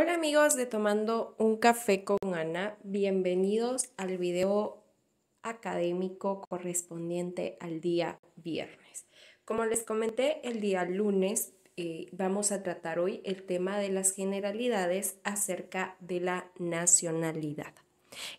Hola amigos de Tomando un Café con Ana, bienvenidos al video académico correspondiente al día viernes. Como les comenté el día lunes, eh, vamos a tratar hoy el tema de las generalidades acerca de la nacionalidad.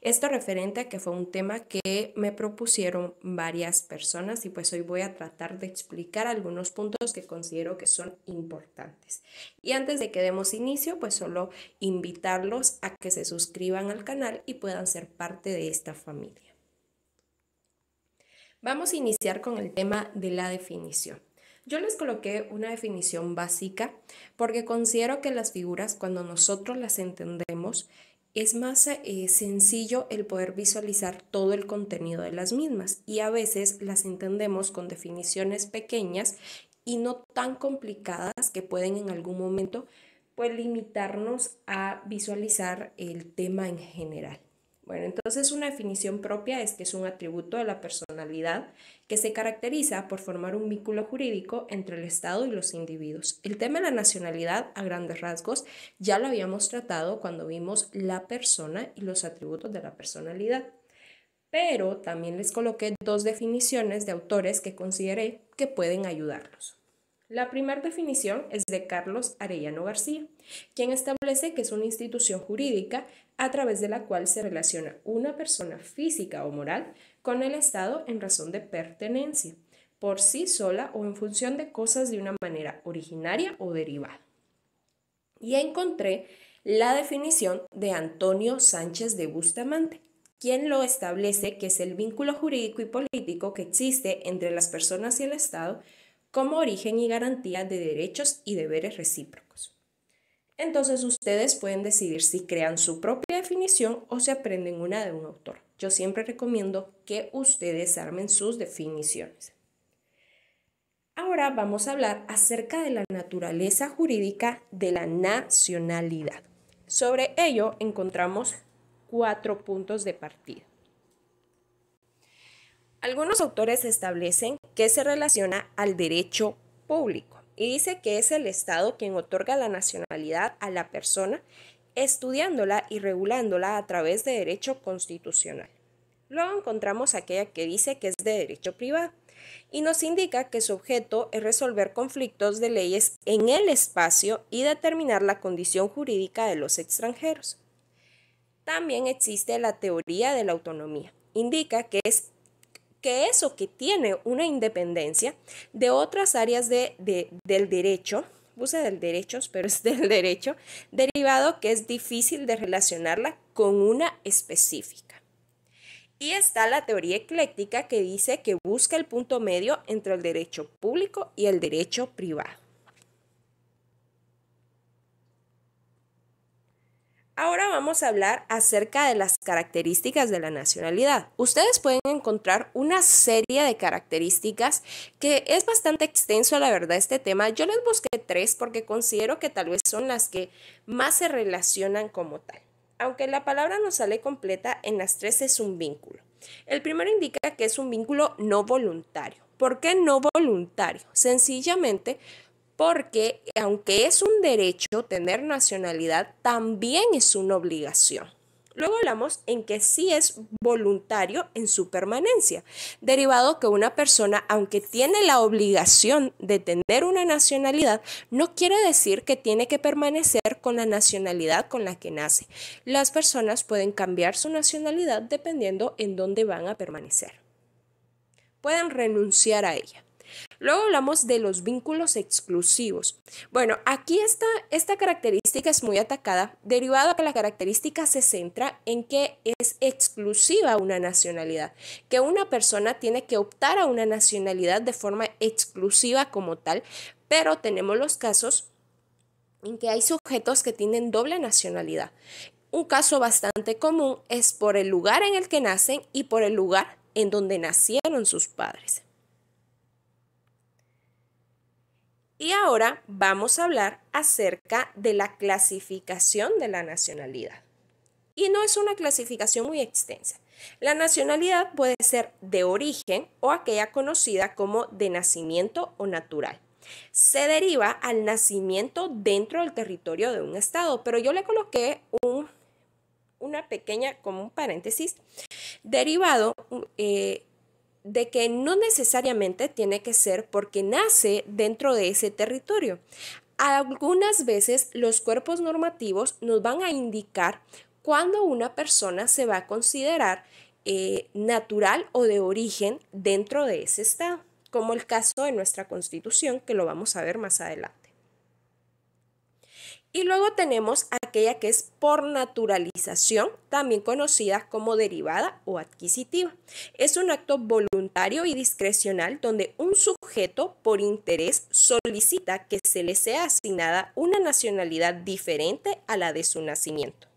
Esto referente a que fue un tema que me propusieron varias personas y pues hoy voy a tratar de explicar algunos puntos que considero que son importantes. Y antes de que demos inicio, pues solo invitarlos a que se suscriban al canal y puedan ser parte de esta familia. Vamos a iniciar con el tema de la definición. Yo les coloqué una definición básica porque considero que las figuras, cuando nosotros las entendemos, es más eh, sencillo el poder visualizar todo el contenido de las mismas y a veces las entendemos con definiciones pequeñas y no tan complicadas que pueden en algún momento pues limitarnos a visualizar el tema en general. Bueno, entonces una definición propia es que es un atributo de la personalidad que se caracteriza por formar un vínculo jurídico entre el Estado y los individuos. El tema de la nacionalidad, a grandes rasgos, ya lo habíamos tratado cuando vimos la persona y los atributos de la personalidad. Pero también les coloqué dos definiciones de autores que consideré que pueden ayudarlos. La primera definición es de Carlos Arellano García, quien establece que es una institución jurídica a través de la cual se relaciona una persona física o moral con el Estado en razón de pertenencia, por sí sola o en función de cosas de una manera originaria o derivada. Y encontré la definición de Antonio Sánchez de Bustamante, quien lo establece que es el vínculo jurídico y político que existe entre las personas y el Estado como origen y garantía de derechos y deberes recíprocos. Entonces ustedes pueden decidir si crean su propia definición o se aprenden una de un autor. Yo siempre recomiendo que ustedes armen sus definiciones. Ahora vamos a hablar acerca de la naturaleza jurídica de la nacionalidad. Sobre ello encontramos cuatro puntos de partida. Algunos autores establecen que se relaciona al derecho público y dice que es el Estado quien otorga la nacionalidad a la persona, estudiándola y regulándola a través de derecho constitucional. Luego encontramos aquella que dice que es de derecho privado y nos indica que su objeto es resolver conflictos de leyes en el espacio y determinar la condición jurídica de los extranjeros. También existe la teoría de la autonomía. Indica que es que eso que tiene una independencia de otras áreas de, del derecho, puse del derecho, pero es del derecho, derivado que es difícil de relacionarla con una específica. Y está la teoría ecléctica que dice que busca el punto medio entre el derecho público y el derecho privado. Ahora vamos a hablar acerca de las características de la nacionalidad. Ustedes pueden encontrar una serie de características que es bastante extenso, la verdad, este tema. Yo les busqué tres porque considero que tal vez son las que más se relacionan como tal. Aunque la palabra no sale completa, en las tres es un vínculo. El primero indica que es un vínculo no voluntario. ¿Por qué no voluntario? Sencillamente porque aunque es un derecho tener nacionalidad, también es una obligación. Luego hablamos en que sí es voluntario en su permanencia, derivado que una persona, aunque tiene la obligación de tener una nacionalidad, no quiere decir que tiene que permanecer con la nacionalidad con la que nace. Las personas pueden cambiar su nacionalidad dependiendo en dónde van a permanecer. Pueden renunciar a ella. Luego hablamos de los vínculos exclusivos. Bueno, aquí esta, esta característica es muy atacada, derivada a que la característica se centra en que es exclusiva una nacionalidad, que una persona tiene que optar a una nacionalidad de forma exclusiva como tal, pero tenemos los casos en que hay sujetos que tienen doble nacionalidad. Un caso bastante común es por el lugar en el que nacen y por el lugar en donde nacieron sus padres. Y ahora vamos a hablar acerca de la clasificación de la nacionalidad. Y no es una clasificación muy extensa. La nacionalidad puede ser de origen o aquella conocida como de nacimiento o natural. Se deriva al nacimiento dentro del territorio de un estado, pero yo le coloqué un, una pequeña, como un paréntesis, derivado eh, de que no necesariamente tiene que ser porque nace dentro de ese territorio. Algunas veces los cuerpos normativos nos van a indicar cuándo una persona se va a considerar eh, natural o de origen dentro de ese estado, como el caso de nuestra constitución, que lo vamos a ver más adelante. Y luego tenemos aquella que es por naturalización, también conocida como derivada o adquisitiva. Es un acto voluntario y discrecional donde un sujeto por interés solicita que se le sea asignada una nacionalidad diferente a la de su nacimiento.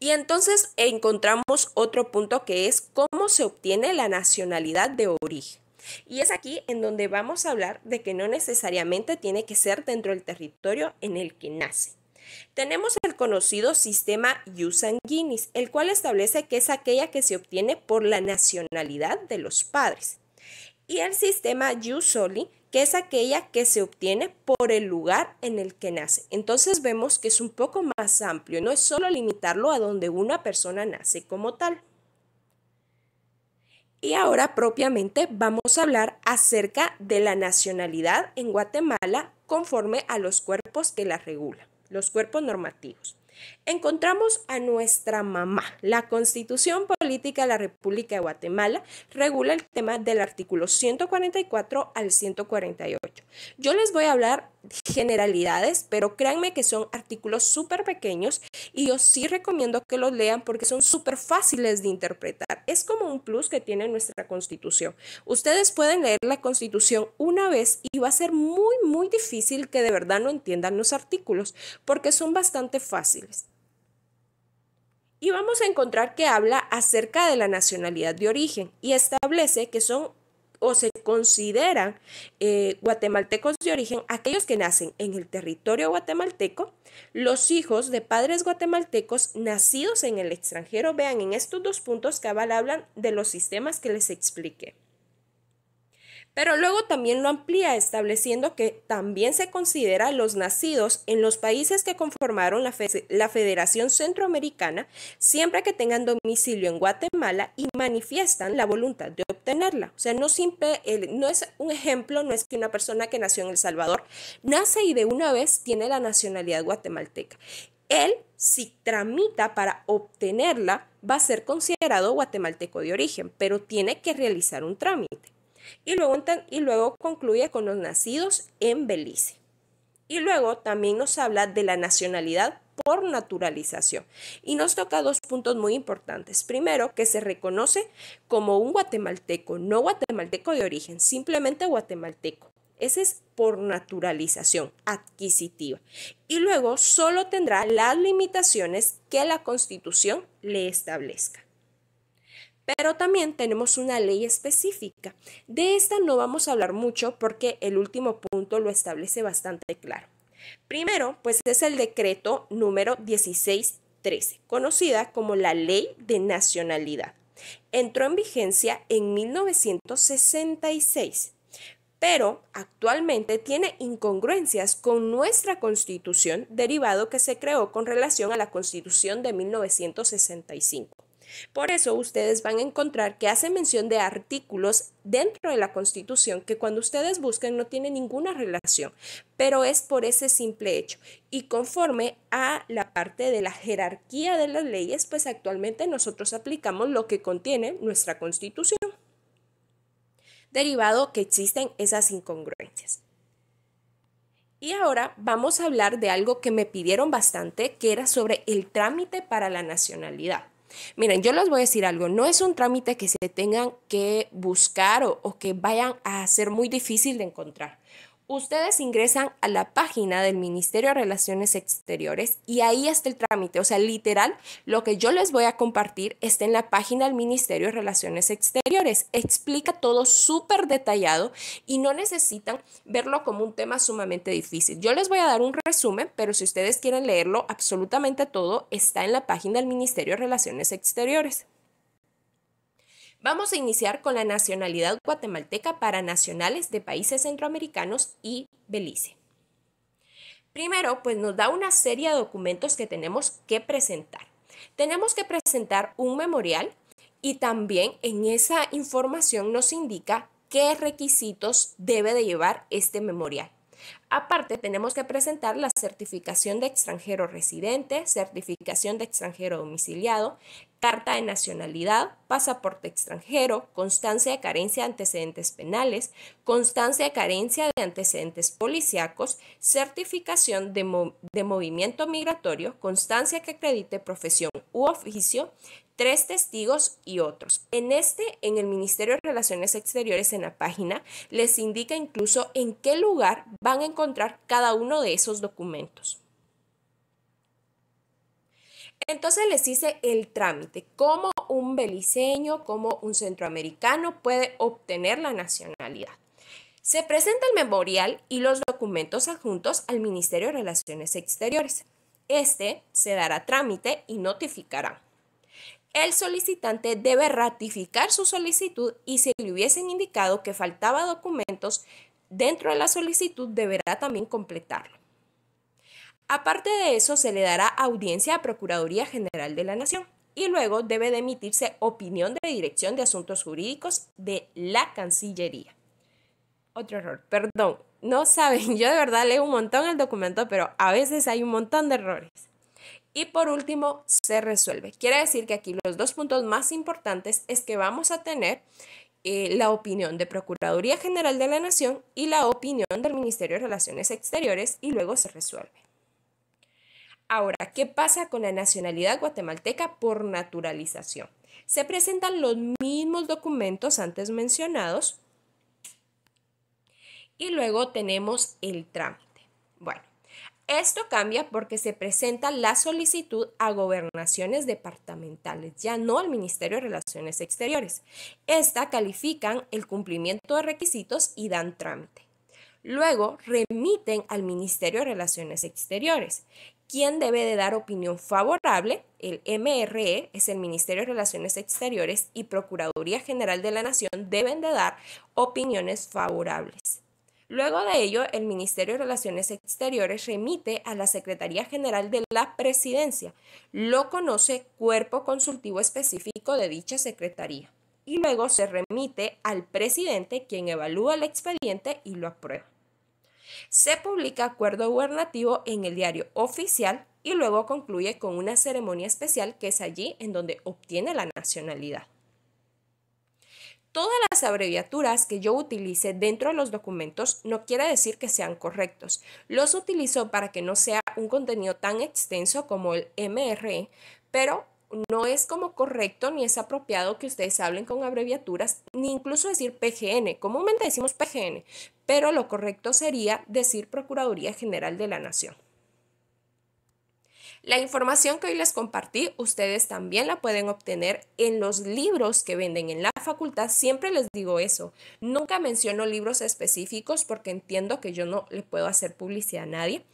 Y entonces encontramos otro punto que es cómo se obtiene la nacionalidad de origen. Y es aquí en donde vamos a hablar de que no necesariamente tiene que ser dentro del territorio en el que nace. Tenemos el conocido sistema Yusanguinis, el cual establece que es aquella que se obtiene por la nacionalidad de los padres. Y el sistema Yusoli, que es aquella que se obtiene por el lugar en el que nace. Entonces vemos que es un poco más amplio, no es solo limitarlo a donde una persona nace como tal. Y ahora propiamente vamos a hablar acerca de la nacionalidad en Guatemala conforme a los cuerpos que la regulan, los cuerpos normativos. Encontramos a nuestra mamá. La Constitución Política de la República de Guatemala regula el tema del artículo 144 al 148. Yo les voy a hablar generalidades, pero créanme que son artículos súper pequeños y yo sí recomiendo que los lean porque son súper fáciles de interpretar. Es como un plus que tiene nuestra constitución. Ustedes pueden leer la constitución una vez y va a ser muy, muy difícil que de verdad no entiendan los artículos porque son bastante fáciles y vamos a encontrar que habla acerca de la nacionalidad de origen y establece que son o se consideran eh, guatemaltecos de origen aquellos que nacen en el territorio guatemalteco, los hijos de padres guatemaltecos nacidos en el extranjero. Vean, en estos dos puntos cabal hablan de los sistemas que les expliqué. Pero luego también lo amplía estableciendo que también se considera a los nacidos en los países que conformaron la, Federación Centroamericana siempre que tengan domicilio en Guatemala y manifiestan la voluntad de obtenerla. O sea, no, no es un ejemplo, no es que una persona que nació en El Salvador nace y de una vez tiene la nacionalidad guatemalteca. Él, si tramita para obtenerla, va a ser considerado guatemalteco de origen, pero tiene que realizar un trámite. Y luego, y luego concluye con los nacidos en Belice. Y luego también nos habla de la nacionalidad por naturalización. Y nos toca dos puntos muy importantes. Primero, que se reconoce como un guatemalteco, no guatemalteco de origen, simplemente guatemalteco. Ese es por naturalización adquisitiva. Y luego solo tendrá las limitaciones que la constitución le establezca. Pero también tenemos una ley específica. De esta no vamos a hablar mucho porque el último punto lo establece bastante claro. Primero, pues es el decreto número 1613, conocida como la Ley de Nacionalidad. Entró en vigencia en 1966 pero actualmente tiene incongruencias con nuestra constitución derivado que se creó con relación a la constitución de 1965. Por eso ustedes van a encontrar que hace mención de artículos dentro de la Constitución que cuando ustedes busquen no tienen ninguna relación, pero es por ese simple hecho. Y conforme a la parte de la jerarquía de las leyes, pues actualmente nosotros aplicamos lo que contiene nuestra Constitución. Derivado que existen esas incongruencias. Y ahora vamos a hablar de algo que me pidieron bastante, que era sobre el trámite para la nacionalidad. Miren, yo les voy a decir algo, no es un trámite que se tengan que buscar o, que vayan a ser muy difícil de encontrar ustedes ingresan a la página del Ministerio de Relaciones Exteriores y ahí está el trámite. O sea, literal, lo que yo les voy a compartir está en la página del Ministerio de Relaciones Exteriores. Explica todo súper detallado y no necesitan verlo como un tema sumamente difícil. Yo les voy a dar un resumen, pero si ustedes quieren leerlo absolutamente todo, está en la página del Ministerio de Relaciones Exteriores. Vamos a iniciar con la nacionalidad guatemalteca para nacionales de países centroamericanos y Belice. Primero, pues nos da una serie de documentos que tenemos que presentar. Tenemos que presentar un memorial y también en esa información nos indica qué requisitos debe de llevar este memorial. Aparte, tenemos que presentar la certificación de extranjero residente, certificación de extranjero domiciliado, carta de nacionalidad, pasaporte extranjero, constancia de carencia de antecedentes penales, constancia de carencia de antecedentes policíacos, certificación de, de movimiento migratorio, constancia que acredite profesión u oficio, tres testigos y otros. En este, en el Ministerio de Relaciones Exteriores, en la página, les indica incluso en qué lugar van a encontrar cada uno de esos documentos. Entonces les hice el trámite, cómo un beliceño, cómo un centroamericano puede obtener la nacionalidad. Se presenta el memorial y los documentos adjuntos al Ministerio de Relaciones Exteriores. Este se dará trámite y notificará. El solicitante debe ratificar su solicitud y si le hubiesen indicado que faltaba documentos dentro de la solicitud deberá también completarlo. Aparte de eso, se le dará audiencia a Procuraduría General de la Nación y luego debe de emitirse opinión de Dirección de Asuntos Jurídicos de la Cancillería. Otro error, perdón, no saben, yo de verdad leo un montón el documento, pero a veces hay un montón de errores. Y por último, se resuelve. Quiere decir que aquí los dos puntos más importantes es que vamos a tener eh, la opinión de Procuraduría General de la Nación y la opinión del Ministerio de Relaciones Exteriores y luego se resuelve. Ahora, ¿qué pasa con la nacionalidad guatemalteca por naturalización? Se presentan los mismos documentos antes mencionados y luego tenemos el trámite. Bueno, esto cambia porque se presenta la solicitud a gobernaciones departamentales, ya no al Ministerio de Relaciones Exteriores. Esta califican el cumplimiento de requisitos y dan trámite. Luego remiten al Ministerio de Relaciones Exteriores, ¿Quién debe de dar opinión favorable? El MRE es el Ministerio de Relaciones Exteriores y Procuraduría General de la Nación deben de dar opiniones favorables. Luego de ello, el Ministerio de Relaciones Exteriores remite a la Secretaría General de la Presidencia. Lo conoce cuerpo consultivo específico de dicha Secretaría. Y luego se remite al presidente quien evalúa el expediente y lo aprueba. Se publica acuerdo gubernativo en el diario oficial y luego concluye con una ceremonia especial que es allí en donde obtiene la nacionalidad. Todas las abreviaturas que yo utilice dentro de los documentos no quiere decir que sean correctos. Los utilizo para que no sea un contenido tan extenso como el MRE, pero no es como correcto ni es apropiado que ustedes hablen con abreviaturas, ni incluso decir PGN. Comúnmente decimos PGN, pero lo correcto sería decir Procuraduría General de la Nación. La información que hoy les compartí, ustedes también la pueden obtener en los libros que venden en la facultad. Siempre les digo eso. Nunca menciono libros específicos porque entiendo que yo no le puedo hacer publicidad a nadie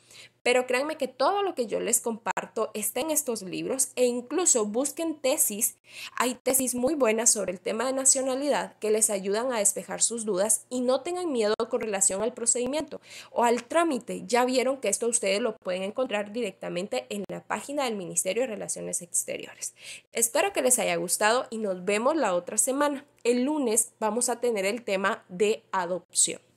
pero créanme que todo lo que yo les comparto está en estos libros e incluso busquen tesis. Hay tesis muy buenas sobre el tema de nacionalidad que les ayudan a despejar sus dudas y no tengan miedo con relación al procedimiento o al trámite. Ya vieron que esto ustedes lo pueden encontrar directamente en la página del Ministerio de Relaciones Exteriores. Espero que les haya gustado y nos vemos la otra semana. El lunes vamos a tener el tema de adopción.